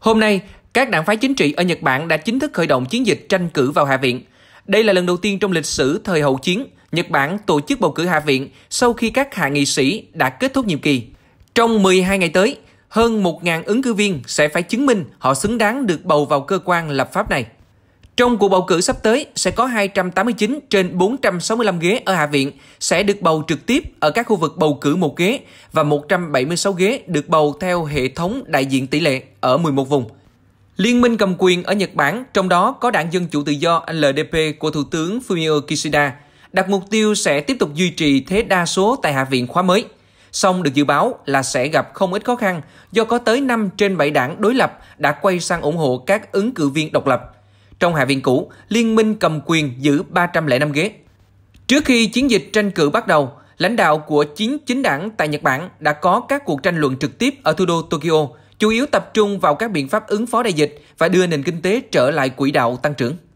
Hôm nay, các đảng phái chính trị ở Nhật Bản đã chính thức khởi động chiến dịch tranh cử vào Hạ viện. Đây là lần đầu tiên trong lịch sử thời hậu chiến, Nhật Bản tổ chức bầu cử Hạ viện sau khi các hạ nghị sĩ đã kết thúc nhiệm kỳ. Trong 12 ngày tới, hơn 1.000 ứng cử viên sẽ phải chứng minh họ xứng đáng được bầu vào cơ quan lập pháp này. Trong cuộc bầu cử sắp tới sẽ có 289 trên 465 ghế ở Hạ viện sẽ được bầu trực tiếp ở các khu vực bầu cử một ghế và 176 ghế được bầu theo hệ thống đại diện tỷ lệ ở 11 vùng. Liên minh cầm quyền ở Nhật Bản, trong đó có Đảng Dân Chủ Tự Do LDP của Thủ tướng Fumio Kishida, đặt mục tiêu sẽ tiếp tục duy trì thế đa số tại Hạ viện khóa mới. Song được dự báo là sẽ gặp không ít khó khăn do có tới 5 trên 7 đảng đối lập đã quay sang ủng hộ các ứng cử viên độc lập – trong Hạ viện cũ, liên minh cầm quyền giữ 305 ghế. Trước khi chiến dịch tranh cử bắt đầu, lãnh đạo của chín chính đảng tại Nhật Bản đã có các cuộc tranh luận trực tiếp ở thủ đô Tokyo, chủ yếu tập trung vào các biện pháp ứng phó đại dịch và đưa nền kinh tế trở lại quỹ đạo tăng trưởng.